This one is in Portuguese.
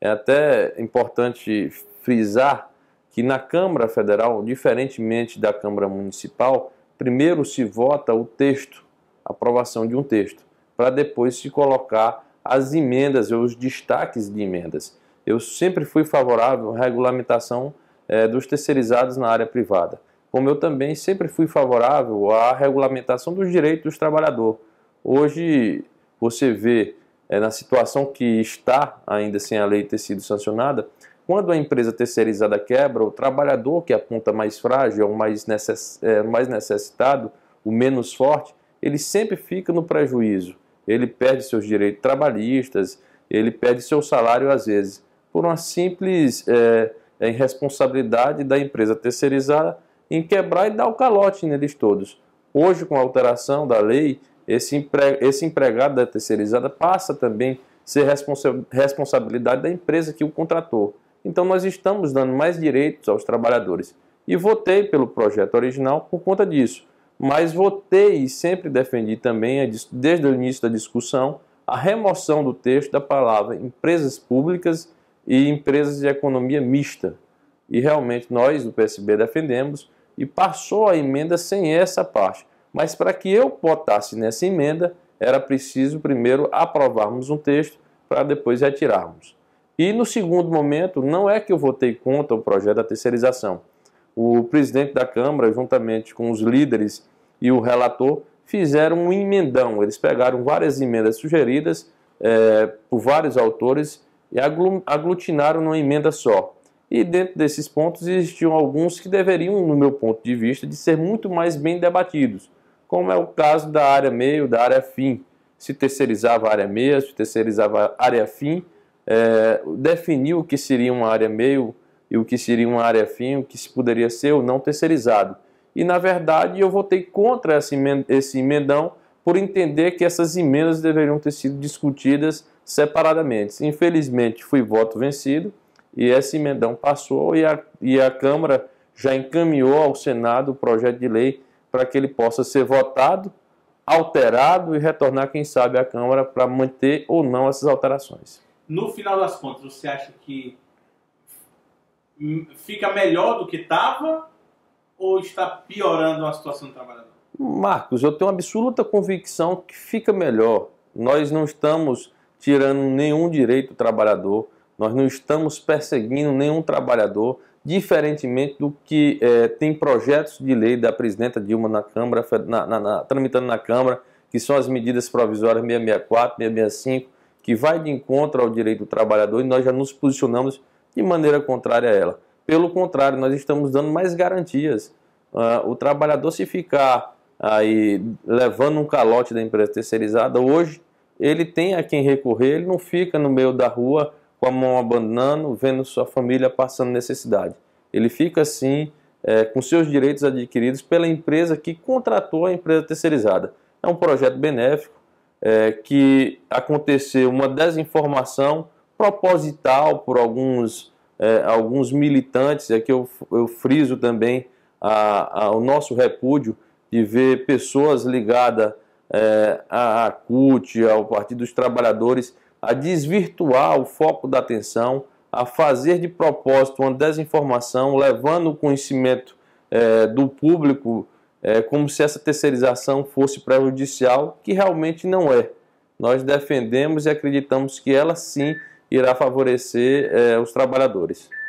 É até importante frisar que na Câmara Federal, diferentemente da Câmara Municipal, primeiro se vota o texto, a aprovação de um texto, para depois se colocar as emendas ou os destaques de emendas. Eu sempre fui favorável à regulamentação é, dos terceirizados na área privada, como eu também sempre fui favorável à regulamentação dos direitos do trabalhador. Hoje você vê é, na situação que está, ainda sem a lei ter sido sancionada, quando a empresa terceirizada quebra, o trabalhador que aponta mais frágil, é o mais, necess... é, mais necessitado, o menos forte, ele sempre fica no prejuízo. Ele perde seus direitos trabalhistas, ele perde seu salário às vezes, por uma simples é, é irresponsabilidade da empresa terceirizada em quebrar e dar o calote neles todos. Hoje, com a alteração da lei, esse, empre... esse empregado da terceirizada passa também a ser responsa... responsabilidade da empresa que o contratou. Então nós estamos dando mais direitos aos trabalhadores. E votei pelo projeto original por conta disso. Mas votei e sempre defendi também, desde o início da discussão, a remoção do texto da palavra empresas públicas e empresas de economia mista. E realmente nós do PSB defendemos e passou a emenda sem essa parte. Mas para que eu votasse nessa emenda, era preciso primeiro aprovarmos um texto para depois retirarmos. E no segundo momento, não é que eu votei contra o projeto da terceirização. O presidente da Câmara, juntamente com os líderes e o relator, fizeram um emendão. Eles pegaram várias emendas sugeridas é, por vários autores e aglutinaram numa emenda só. E dentro desses pontos existiam alguns que deveriam, no meu ponto de vista, de ser muito mais bem debatidos como é o caso da área meio, da área fim. Se terceirizava a área meia, se terceirizava a área fim, é, definiu o que seria uma área meio e o que seria uma área fim, o que se poderia ser ou não terceirizado. E, na verdade, eu votei contra esse emendão por entender que essas emendas deveriam ter sido discutidas separadamente. Infelizmente, fui voto vencido e esse emendão passou e a, e a Câmara já encaminhou ao Senado o projeto de lei para que ele possa ser votado, alterado e retornar, quem sabe, à Câmara para manter ou não essas alterações. No final das contas, você acha que fica melhor do que estava ou está piorando a situação do trabalhador? Marcos, eu tenho absoluta convicção que fica melhor. Nós não estamos tirando nenhum direito do trabalhador, nós não estamos perseguindo nenhum trabalhador, diferentemente do que é, tem projetos de lei da presidenta Dilma na Câmara, na, na, na, tramitando na Câmara, que são as medidas provisórias 664, 665, que vai de encontro ao direito do trabalhador e nós já nos posicionamos de maneira contrária a ela. Pelo contrário, nós estamos dando mais garantias. Uh, o trabalhador, se ficar aí levando um calote da empresa terceirizada, hoje ele tem a quem recorrer, ele não fica no meio da rua com a mão abandonando, vendo sua família passando necessidade. Ele fica assim é, com seus direitos adquiridos pela empresa que contratou a empresa terceirizada. É um projeto benéfico é, que aconteceu uma desinformação proposital por alguns, é, alguns militantes, aqui é eu, eu friso também a, a, o nosso repúdio de ver pessoas ligadas à é, CUT, ao Partido dos Trabalhadores, a desvirtuar o foco da atenção, a fazer de propósito uma desinformação, levando o conhecimento é, do público é, como se essa terceirização fosse prejudicial, que realmente não é. Nós defendemos e acreditamos que ela sim irá favorecer é, os trabalhadores.